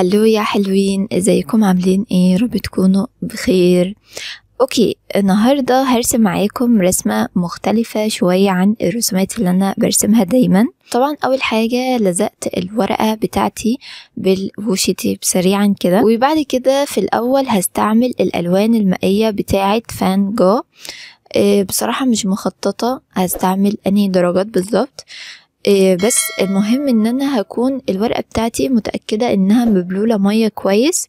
هلو يا حلوين ازيكم عاملين ايه رب تكونوا بخير اوكي النهارده هرسم معاكم رسمه مختلفه شويه عن الرسومات اللي انا برسمها دايما طبعا اول حاجه لزقت الورقه بتاعتي بالوشي تيب سريعا كده وبعد كده في الاول هستعمل الالوان المائيه بتاعه فان جو آه، بصراحه مش مخططه هستعمل انهي درجات بالظبط آه، بس المهم ان انا هكون الورقة بتاعتي متأكدة انها مبلولة مية كويس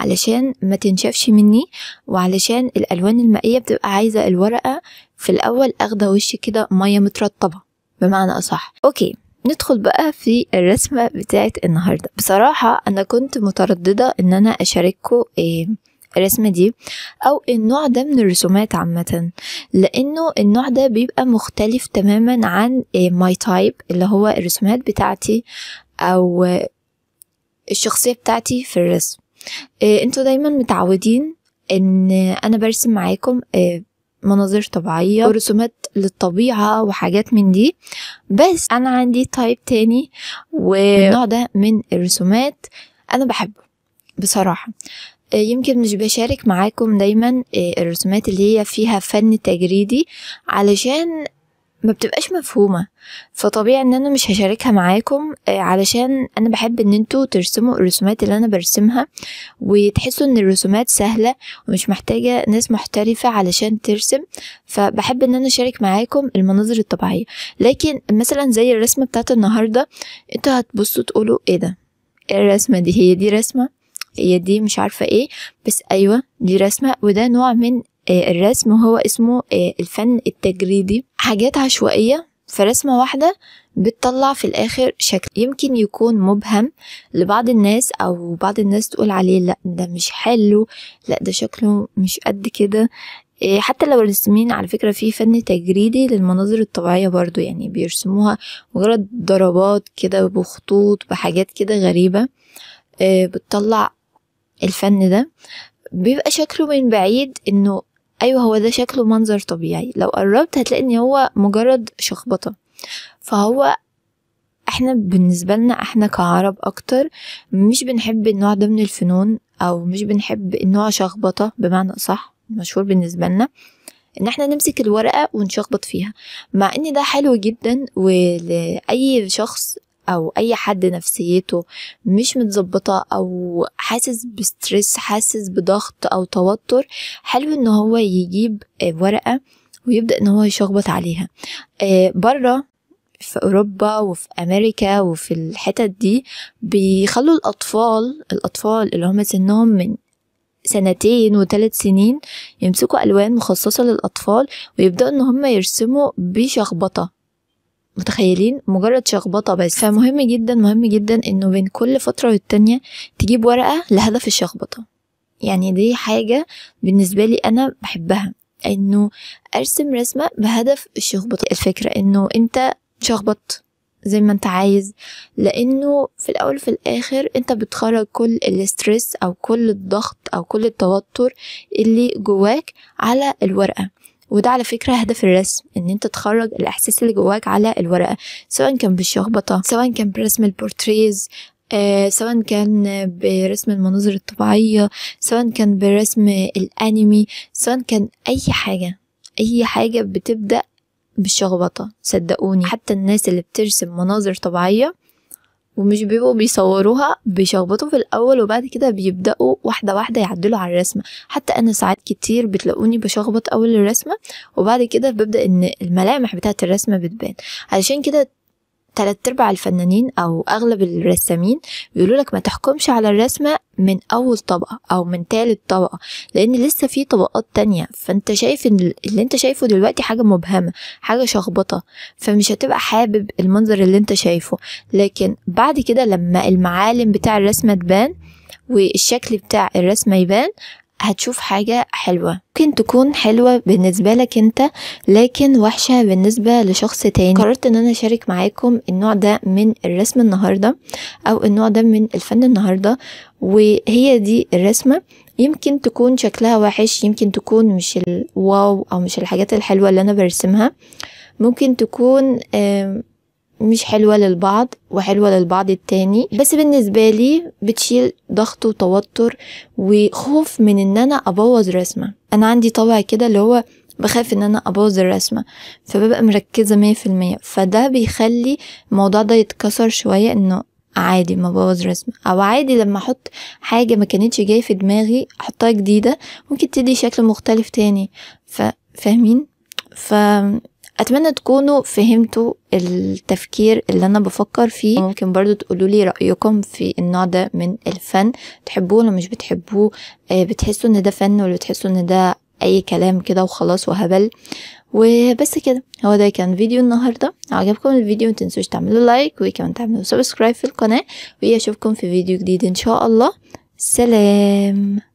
علشان ما تنشفش مني وعلشان الالوان المائية بتبقى عايزة الورقة في الاول اخدة وش كده مية مترطبة بمعنى اصح اوكي ندخل بقى في الرسمة بتاعت النهاردة بصراحة أنا كنت مترددة إن أنا أشارككم إيه الرسمة دي أو النوع ده من الرسومات عامة لأنه النوع ده بيبقى مختلف تماما عن ماي تايب اللي هو الرسومات بتاعتي أو الشخصية بتاعتي في الرسم آه، انتوا دايما متعودين ان انا برسم معاكم آه، مناظر طبيعية ورسومات للطبيعة وحاجات من دي بس أنا عندي تايب تاني والنوع ده من الرسومات أنا بحبه بصراحة آه، يمكن مش بشارك معاكم دايما آه، الرسومات اللي هي فيها فن تجريدي علشان ما بتبقاش مفهومة فطبيعي ان انا مش هشاركها معاكم آه، علشان انا بحب ان انتوا ترسموا الرسومات اللي انا برسمها وتحسوا ان الرسومات سهلة ومش محتاجة ناس محترفة علشان ترسم فبحب ان انا اشارك معاكم المناظر الطبيعية لكن مثلا زي الرسمة بتاعت النهاردة انتوا هتبصوا تقولوا ايه ده إيه الرسمة دي هي دي رسمة هي دي مش عارفة ايه بس ايوه دي رسمة وده نوع من آه، الرسم وهو اسمه آه، الفن التجريدي حاجات عشوائية في رسمة واحدة بتطلع في الآخر شكل يمكن يكون مبهم لبعض الناس أو بعض الناس تقول عليه لا ده مش حلو لا ده شكله مش قد كده آه، حتى لو الرسمين على فكرة في فن تجريدي للمناظر الطبيعية برضو يعني بيرسموها مجرد ضربات كده بخطوط بحاجات كده غريبة بتطلع الفن ده بيبقى شكله من بعيد انه ايوه هو ده شكله منظر طبيعي لو قربت هتلاقي ان هو مجرد شخبطه فهو احنا بالنسبه لنا احنا كعرب اكتر مش بنحب النوع ده من الفنون او مش بنحب النوع شخبطه بمعنى صح مشهور بالنسبه لنا ان احنا نمسك الورقه ونشخبط فيها مع ان ده حلو جدا ولاي شخص او اي حد نفسيته مش متظبطه او حاسس بستريس حاسس بضغط او توتر حلو ان هو يجيب آه، ورقه ويبدا ان هو يشخبط عليها آه، بره في أوروبا وفي أمريكا وفي الحتت دي بيخلوا الأطفال الأطفال اللي هم سنهم من سنتين وثلاث سنين يمسكوا ألوان مخصصة للأطفال ويبدأوا إن هم يرسموا بشخبطة متخيلين مجرد شخبطة بس فمهم جدا مهم جدا انه بين كل فترة والتانية تجيب ورقة لهدف الشخبطة يعني دي حاجة بالنسبة لي انا بحبها انه ارسم رسمة بهدف الشخبطة الفكرة انه انت شخبط زي ما انت عايز لانه في الاول في الاخر انت بتخرج كل الاسترس او كل الضغط او كل التوتر اللي جواك على الورقه وده على فكرة هدف الرسم إن أنت تخرج الإحساس اللي جواك على الورقة سواء كان بالشخبطة سواء كان برسم البورتريز آه، سواء كان برسم المناظر الطبيعية سواء كان برسم الأنمي سواء كان أي حاجة أي حاجة بتبدأ بالشخبطة صدقوني حتى الناس اللي بترسم مناظر طبيعية ومش بيبقوا بيصوروها بيشخبطوا في الاول وبعد كده بيبداوا واحده واحده يعدلوا على الرسمه حتى انا ساعات كتير بتلاقوني بشخبط اول الرسمه وبعد كده ببدا ان الملامح بتاعه الرسمه بتبان علشان كده ثلاث أرباع الفنانين أو أغلب الرسامين بيقولوا لك ما تحكمش على الرسمة من أول طبقة أو من تالت طبقة لأن لسه في طبقات تانية فأنت شايف إن اللي أنت شايفه دلوقتي حاجة مبهمة حاجة شخبطة فمش هتبقى حابب المنظر اللي أنت شايفه لكن بعد كده لما المعالم بتاع الرسمة تبان والشكل بتاع الرسمة يبان هتشوف حاجة حلوة ممكن تكون حلوة بالنسبة لك انت لكن وحشة بالنسبة لشخص تاني قررت ان انا اشارك معاكم النوع ده من الرسم النهاردة او النوع ده من الفن النهاردة وهي دي الرسمة يمكن تكون شكلها وحش يمكن تكون مش الواو او مش الحاجات الحلوة اللي انا برسمها ممكن تكون مش حلوة للبعض وحلوة للبعض التاني بس بالنسبة لي بتشيل ضغط وتوتر وخوف من ان انا ابوظ رسمة انا عندي طبع كده اللي هو بخاف ان انا ابوظ الرسمة فببقى مركزة مية في المية فده بيخلي الموضوع ده يتكسر شوية انه عادي ما بوظ رسمة او عادي لما احط حاجة ما كانتش جاية في دماغي احطها جديدة ممكن تدي شكل مختلف تاني فاهمين ف اتمنى تكونوا فهمتوا التفكير اللي انا بفكر فيه ممكن برضو تقولوا لي رايكم في النوع ده من الفن تحبوه ولا مش بتحبوه آه، بتحسوا ان ده فن ولا بتحسوا ان ده اي كلام كده وخلاص وهبل وبس كده هو ده كان فيديو النهارده لو عجبكم الفيديو متنسوش تعملوا لايك وكمان تعملوا سبسكرايب في القناه واشوفكم في فيديو جديد ان شاء الله سلام